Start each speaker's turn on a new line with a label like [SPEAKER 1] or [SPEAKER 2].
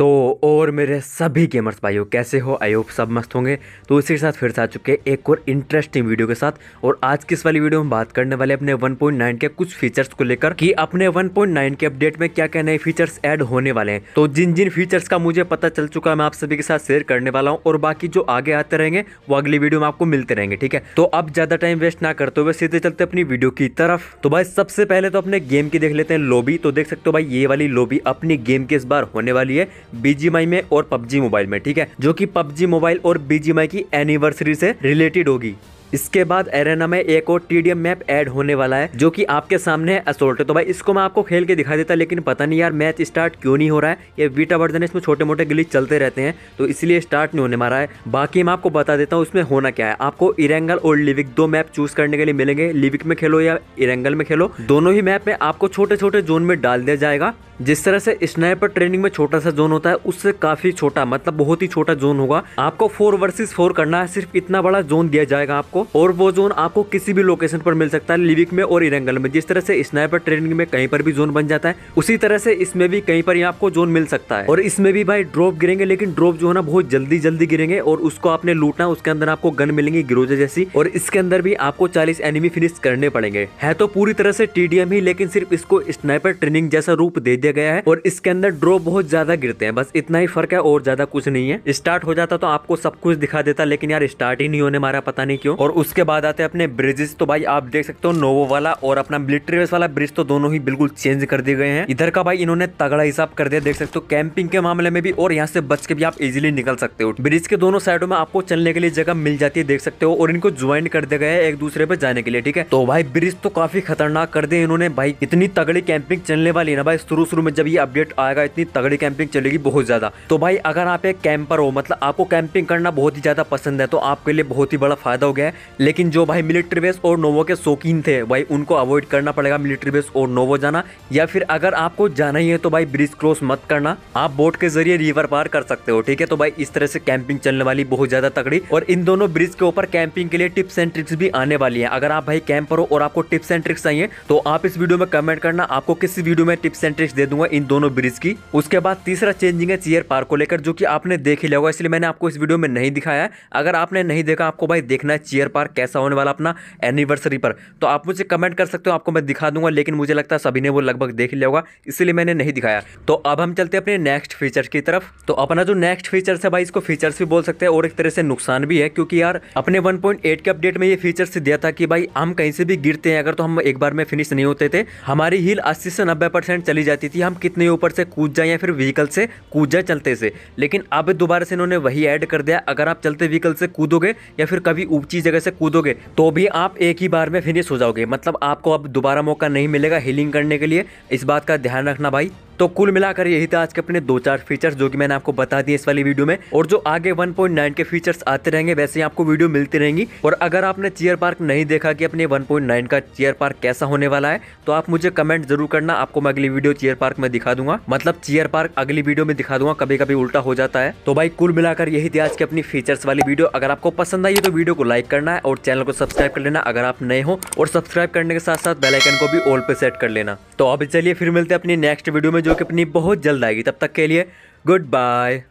[SPEAKER 1] तो और मेरे सभी गेमर्स भाइयों कैसे हो आई होप सब मस्त होंगे तो इसी के साथ फिर से आ चुके हैं एक और इंटरेस्टिंग वीडियो के साथ और आज की इस वाली वीडियो में बात करने वाले अपने 1.9 के कुछ फीचर्स को लेकर कि अपने 1.9 के अपडेट में क्या क्या नए फीचर्स ऐड होने वाले हैं तो जिन जिन फीचर्स का मुझे पता चल चुका है मैं आप सभी के साथ शेयर करने वाला हूँ और बाकी जो आगे आते रहेंगे वो अगली वीडियो में आपको मिलते रहेंगे ठीक है तो अब ज़्यादा टाइम वेस्ट ना करते हुए सीधे चलते अपनी वीडियो की तरफ तो भाई सबसे पहले तो अपने गेम की देख लेते हैं लोबी तो देख सकते हो भाई ये वाली लोबी अपनी गेम की इस बार होने वाली है बीजीएमआई में और पबजी मोबाइल में ठीक है जो कि पबजी मोबाइल और बीजीएमआई की एनिवर्सरी से रिलेटेड होगी इसके बाद एरेना में एक और टीडीएम मैप ऐड होने वाला है जो कि आपके सामने है असोल्ट तो भाई इसको मैं आपको खेल के दिखा देता लेकिन पता नहीं यार मैच स्टार्ट क्यों नहीं हो रहा है ये बीटा वर्जन इसमें छोटे मोटे गिलीच चलते रहते हैं तो इसलिए स्टार्ट नहीं होने मारा है बाकी मैं आपको बता देता हूँ इसमें होना क्या है आपको इरेंगल और लिविक दो मैप चूज करने के लिए मिलेंगे लिविक में खेलो या इरेंगल में खेलो दोनों ही मैप में आपको छोटे छोटे जोन में डाल दिया जाएगा जिस तरह से स्नाइपर ट्रेनिंग में छोटा सा जोन होता है उससे काफी छोटा मतलब बहुत ही छोटा जोन होगा आपको फोर वर्सेस फोर करना है सिर्फ इतना बड़ा जोन दिया जाएगा आपको और वो जोन आपको किसी भी लोकेशन पर मिल सकता है लिविक में और इरेंगल में जिस तरह से स्नाइपर ट्रेनिंग में कहीं पर भी जोन बन जाता है उसी तरह से इसमें भी कहीं पर आपको जोन मिल सकता है और इसमें भी भाई ड्रॉप गिरेंगे लेकिन ड्रॉप जो है ना बहुत जल्दी जल्दी गिरेंगे और उसको आपने लूटना उसके अंदर आपको गन मिलेंगी गिरोजा जैसी और इसके अंदर भी आपको चालीस एनिमी फिनिश करने पड़ेंगे है तो पूरी तरह से टीडीएम ही लेकिन सिर्फ इसको स्नाइपर ट्रेनिंग जैसा रूप दे दिया गया है और इसके अंदर ड्रॉप बहुत ज्यादा गिरते हैं बस इतना ही फर्क है और ज्यादा कुछ नहीं है स्टार्ट हो जाता तो आपको सब कुछ दिखा देता लेकिन यार स्टार्ट ही नहीं होने मारा पता नहीं क्यों और और उसके बाद आते हैं अपने ब्रिजेस तो भाई आप देख सकते हो नोवो वाला और अपना मिलिट्री बेस वाला ब्रिज तो दोनों ही बिल्कुल चेंज कर दिए गए हैं इधर का भाई इन्होंने तगड़ा हिसाब कर दिया देख सकते हो कैंपिंग के मामले में भी और यहाँ से बच के भी आप इजिली निकल सकते हो ब्रिज के दोनों साइडों में आपको चलने के लिए जगह मिल जाती है देख सकते हो और इनको ज्वाइन कर दिया गया है एक दूसरे पे जाने के लिए ठीक है तो भाई ब्रिज तो काफी खतरनाक कर दिया इन्होंने भाई इतनी तगड़ी कैंपिंग चलने वाली ना भाई शुरू शुरू में जब ये अपडेट आएगा इतनी तगड़ी कैंपिंग चलेगी बहुत ज्यादा तो भाई अगर आप एक कैंपर हो मतलब आपको कैंपिंग करना बहुत ही ज्यादा पसंद है तो आपके लिए बहुत ही बड़ा फायदा हो गया है लेकिन जो भाई मिलिट्री बेस और नोवो के शौकीन थे भाई उनको अवॉइड करना पड़ेगा मिलिट्री बेस और नोवो जाना या फिर अगर आपको जाना ही है तो भाई ब्रिज क्रॉस मत करना आप बोट के जरिए रिवर पार कर सकते हो ठीक है तो भाई इस तरह से कैंपिंग चलने वाली बहुत ज्यादा तकड़ी और इन दोनों ब्रिज के ऊपर कैंपिंग के लिए टिप्स एंड ट्रिक्स भी आने वाली है अगर आप भाई कैंपर हो और आपको टिप्स एंड ट्रिक्स चाहिए तो आप इस वीडियो में कमेंट करना आपको किसी वीडियो में टिप्स एंड ट्रिक्स दे दूंगा इन दोनों ब्रिज की उसके बाद तीसरा चेंजिंग है चेयर पार्क को लेकर जो की आपने देख ही लिया होगा इसलिए मैंने आपको इस वीडियो में नहीं दिखाया अगर आपने नहीं देखा आपको भाई देखना है चेयर पार्क कैसा होने वाला अपना एनिवर्सरी पर तो आप मुझे कमेंट कर सकते हो आपको मैं दिखा दूंगा लेकिन मुझे लगता है सभी ने वो लगभग देख लिया होगा इसलिए मैंने नहीं दिखाया तो अब हम चलते अपने नेक्स्ट फीचर की तरफ तो अपना जो नेक्स्ट फीचर है भाई इसको फीचर्स भी बोल सकते हैं और एक तरह से नुकसान भी है क्योंकि यार अपने वन के अपडेट में ये फीचर्स दिया था कि भाई हम कहीं से भी गिरते हैं अगर तो हम एक बार में फिनिश नहीं होते थे हमारी हिल अस्सी से नब्बे चली जाती थी हम कितने ऊपर से कूद जाए या फिर व्हीकल से कूद जाए चलते से लेकिन अब दोबारा से इन्होंने वही ऐड कर दिया अगर आप चलते व्हीकल से कूदोगे या फिर कभी ऊंची जगह में से कूदोगे तो भी आप एक ही बार में फिनिश हो जाओगे मतलब आपको अब दोबारा मौका नहीं मिलेगा हीलिंग करने के लिए इस बात का ध्यान रखना भाई तो कुल मिलाकर यही था आज के अपने दो चार फीचर्स जो कि मैंने आपको बता दिए इस वाली वीडियो में और जो आगे 1.9 के फीचर्स आते रहेंगे वैसे ही आपको वीडियो मिलती रहेंगी और अगर आपने चेयर पार्क नहीं देखा कि अपने 1.9 का चेयर पार्क कैसा होने वाला है तो आप मुझे कमेंट जरूर करना आपको मैं अगली वीडियो चेयर पार्क में दिखा दूंगा मतलब चेयर पार्क अगली वीडियो में दिखा दूंगा कभी कभी उल्टा हो जाता है तो भाई कुल मिलाकर यही थी आज की अपनी फीचर्स वाली वीडियो अगर आपको पसंद आई तो वीडियो को लाइक करना है और चैनल को सब्सक्राइब कर लेना अगर आप नए हो और सब्सक्राइब करने के साथ साथ बेलाइकन को भी ऑल पे सेट कर लेना तो अभी चलिए फिर मिलते अपनी नेक्स्ट वीडियो में जो कि अपनी बहुत जल्द आएगी तब तक के लिए गुड बाय